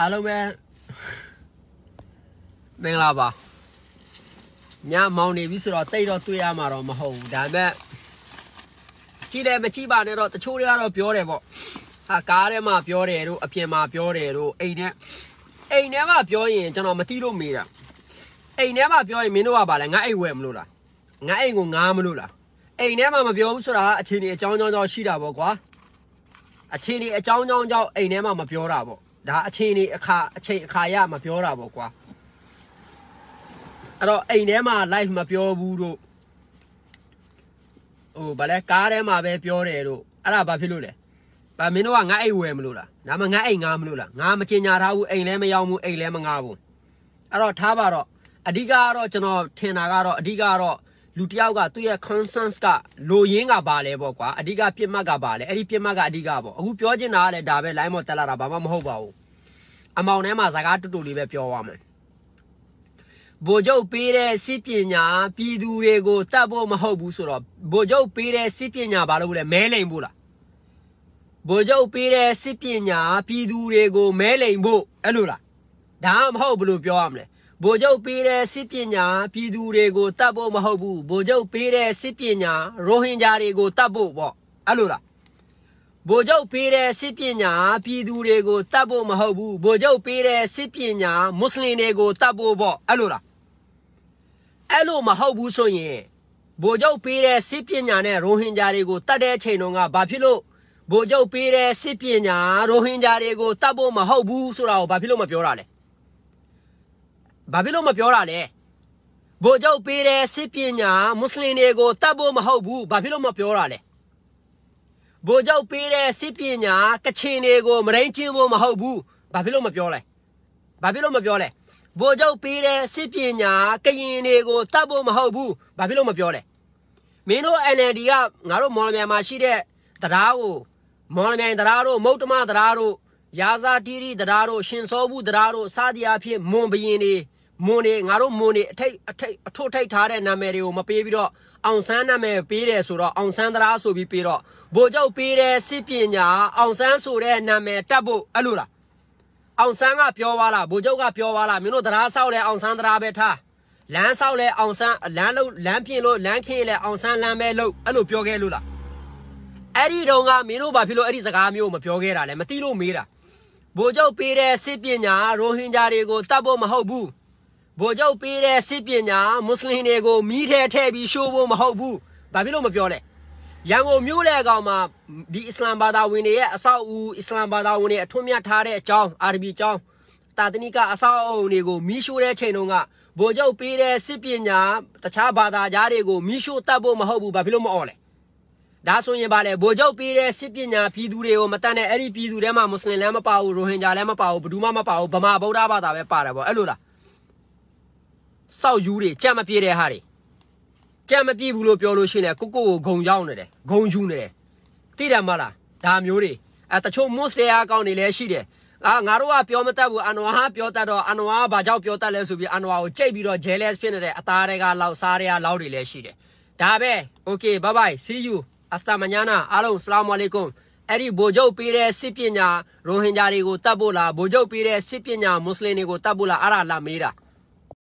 အားလုံးပဲမင်္ဂလာပါညမောင်နေပြီဆိုတော့တိတ်တော့တွေ့ရမှာတော့မဟုတ်ဘူးဒါပေမဲ့ကြည့်တယ်မကြည့်ပါနဲ့တော့တချို့တွေကတော့ပြောတယ်ပေါ့ဟာကားထဲမှာပြောတယ်တို့အပြင်မှာပြောတယ်တို့အိမ်ထဲအိမ်ထဲမှာပြောရင်ကျွန်တော်မသိလို့မေးတာအိမ်ထဲမှာပြောရင်မင်းတို့ကဗာလဲငါအိမ်ဝယ်မလို့လားငါအိမ်ကိုငားမလို့လားအိမ်ထဲမှာမပြောဘူးဆိုတာအခြေအနေအကြောင်းအကြောင်းရှိတာပေါ့ကွာအခြေအနေအကြောင်းအကြောင်းအိမ်ထဲမှာမပြောတာပေါ့ဒါအချိန်နေအခါအချိန်အခါရမပြောတာပေါ့ကွာအဲ့တော့အိမ်ထဲမှာ live မပြောဘူးတို့ဟိုဗာလဲကားထဲမှာပဲပြောတယ်တို့အဲ့ဒါဘာဖြစ်လို့လဲဗာမင်းတို့ကငါအိမ်ဝယ်မလို့လားဒါမှငါအိမ်ငါမလို့လားငါမကျင်ညာထားဘူးအိမ်လည်းမရောက်ဘူးအိမ်လည်းမငါဘူးအဲ့တော့ထားပါတော့အဓိကကတော့ကျွန်တော်ထင်တာကတော့အဓိကကတော့လူတယောက်ကသူ့ရဲ့ conscience ကလိုရင်းကပါလဲပေါ့ကွာအဓိကပြစ်မှတ်ကပါလဲအဲ့ဒီပြစ်မှတ်ကအဓိကပေါ့အခုပြောချင်တာကလည်းဒါပဲ line မတက်လာတာဘာမှမဟုတ်ပါဘူးအမောင်ထဲမှာဇာကားတူတူလေးပဲပြောရမယ်ဗိုလ်ချုပ်ပေးတဲ့စစ်ပညာပြည်သူတွေကိုတတ်ဖို့မဟုတ်ဘူးဆိုတော့ဗိုလ်ချုပ်ပေးတဲ့စစ်ပညာဘာလို့လဲမဲလိမ်ဖို့လားဗိုလ်ချုပ်ပေးတဲ့စစ်ပညာပြည်သူတွေကိုမဲလိမ်ဖို့အဲ့လိုလားဒါမှမဟုတ်ဘူးလို့ပြောရမလဲဗိုလ်ချုပ်ပေးတဲ့စစ်ပညာပြည်သူတွေကိုတတ်ဖို့မဟုတ်ဘူးဗိုလ်ချုပ်ပေးတဲ့စစ်ပညာရိုဟင်ဂျာတွေကိုတတ်ဖို့ပေါ့အဲ့လိုလားဗိုလ်ချုပ်ပေးတဲ့စစ်ပညာပြည်သူတွေကိုတတ်ဖို့မဟုတ်ဘူးဗိုလ်ချုပ်ပေးတဲ့စစ်ပညာမွတ်စလင်တွေကိုတတ်ဖို့ပေါ့အဲ့လိုလားအဲ့လိုမဟုတ်ဘူးဆိုရင်ဗိုလ်ချုပ်ပေးတဲ့စစ်ပညာနဲ့ရိုဟင်ဂျာတွေကိုတတ်တဲ့အချိန်တုန်းကဘာဖြစ်လို့ဗိုလ်ချုပ်ပေးတဲ့စစ်ပညာရိုဟင်ဂျာတွေကိုတတ်ဖို့မဟုတ်ဘူးဆိုတာကိုဘာဖြစ်လို့မပြောတာလဲဘာဖြစ်လို့မပြောတာလဲဗိုလ်ချုပ်ပေးတဲ့စစ်ပညာမွတ်စလင်တွေကိုတတ်ဖို့မဟုတ်ဘူးဘာဖြစ်လို့မပြောတာလဲဗိုလ်ချုပ်ပေးတဲ့စစ်ပညာကချင်တွေကိုမရင်းချင်းဖို့မဟုတ်ဘူးဘာဖြစ်လို့မပြောလဲဘာဖြစ်လို့မပြောလဲဗိုလ်ချုပ်ပေးတဲ့စစ်ပညာကရင်တွေကိုတတ်ဖို့မဟုတ်ဘူးဘာဖြစ်လို့မပြောလဲမင်းတို့ NLD ကငါတို့မော်လမြိုင်မှာရှိတဲ့တရားကိုမော်လမြိုင်တရားတို့မုတ်တမတရားတို့ရာဇာတီရီတရားတို့ရှင်စောဘူးတရားတို့စသည်အဖြစ်မွန်ဘရင်တွေမွန်နေငါတို့မွန်နေအထိတ်အထိတ်အထုတ်ထိတ်ထားတဲ့နာမည်တွေကိုမပေးပြီးတော့အောင်ဆန်းနာမည်ပေးတယ်ဆိုတော့အောင်ဆန်းသလားဆိုပြီးပေးတော့ဗိုလ်ချုပ်ပေးတဲ့စစ်ပညာအောင်ဆန်းဆိုတဲ့နာမည်တက်ဖို့အဲ့လိုလားအောင်ဆန်းကပြောသွားလားဗိုလ်ချုပ်ကပြောသွားလားမင်းတို့သလားဆောက်လဲအောင်ဆန်းသလားပဲထားလမ်းဆောက်လဲအောင်ဆန်းလမ်းလုံးလမ်းပြင်လို့လမ်းခင်းလဲအောင်ဆန်းလမ်းပဲလို့အဲ့လိုပြောခဲ့လို့လားအဲ့ဒီတော့ကမင်းတို့ဘာဖြစ်လို့အဲ့ဒီစကားမျိုးမပြောခဲ့တာလဲမသိလို့မေးတာဗိုလ်ချုပ်ပေးတဲ့စစ်ပညာရိုဟင်ဂျာတွေကိုတတ်ဖို့မဟုတ်ဘူးဗိုလ်ချုပ်ပေးတဲ့စစ်ပညာမွတ်စလင်တွေကိုမိထဲထည့်ပြီးရှိုးဖို့မဟုတ်ဘူးဘာဖြစ်လို့မပြောလဲရန်ကုန်မြို့လယ်ကောင်မှာဒီအစ္စလာမ်ဘာသာဝင်တွေရဲ့အဆောက်အဦအစ္စလာမ်ဘာသာဝင်တွေအထွတ်မြတ်ထားတဲ့အကြောင်းအာရဗီကျောင်းတာသနိကအဆောက်အဦတွေကိုမိရှိုးတဲ့ချိန်တုန်းကဗိုလ်ချုပ်ပေးတဲ့စစ်ပညာတခြားဘာသာကြားတွေကိုမိရှို့တတ်ဖို့မဟုတ်ဘူးဘာဖြစ်လို့မအော်လဲဒါဆိုရင်ဗာလေဗိုလ်ချုပ်ပေးတဲ့စစ်ပညာပြည်သူတွေကိုမတတ်နဲ့အဲ့ဒီပြည်သူတွေမှာမွတ်စလင်လည်းမပါဘူးရိုဟင်ဂျာလည်းမပါဘူးဘယ်သူမှမပါဘူးဗမာဗုဒ္ဓဘာသာပဲပါတယ်ပေါ့အဲ့လိုလားစောက်ယူးတွေကြံမပြေတဲ့ဟာတွေကြံမပြေဘူးလို့ပြောလို့ရှိရင်ကိုကိုကိုဂုံရောက်နေတယ်ဂုံယူနေတယ်သိတယ်မလားဒါမျိုးတွေအဲတချို့မွတ်စလင်အကောင်တွေလည်းရှိတယ်အာငါတို့ကပြောမတတ်ဘူးအန်ဝါဟာပြောတတ်တော့အန်ဝါကဘာကြောင့်ပြောတတ်လဲဆိုပြီးအန်ဝါကိုကြိတ်ပြီးတော့ jealous ဖြစ်နေတဲ့အသားတွေကလောက်စားတွေကလောက်တွေလည်းရှိတယ်ဒါပဲ okay bye bye see you hasta mañana အားလုံး assalamu alaikum အဲ့ဒီဗိုလ်ချုပ်ပေးတဲ့စစ်ပညာရိုဟင်ဂျာတွေကိုတတ်ဖို့လားဗိုလ်ချုပ်ပေးတဲ့စစ်ပညာမွတ်စလင်တွေကိုတတ်ဖို့လားအဲ့ဒါလာမေးတာ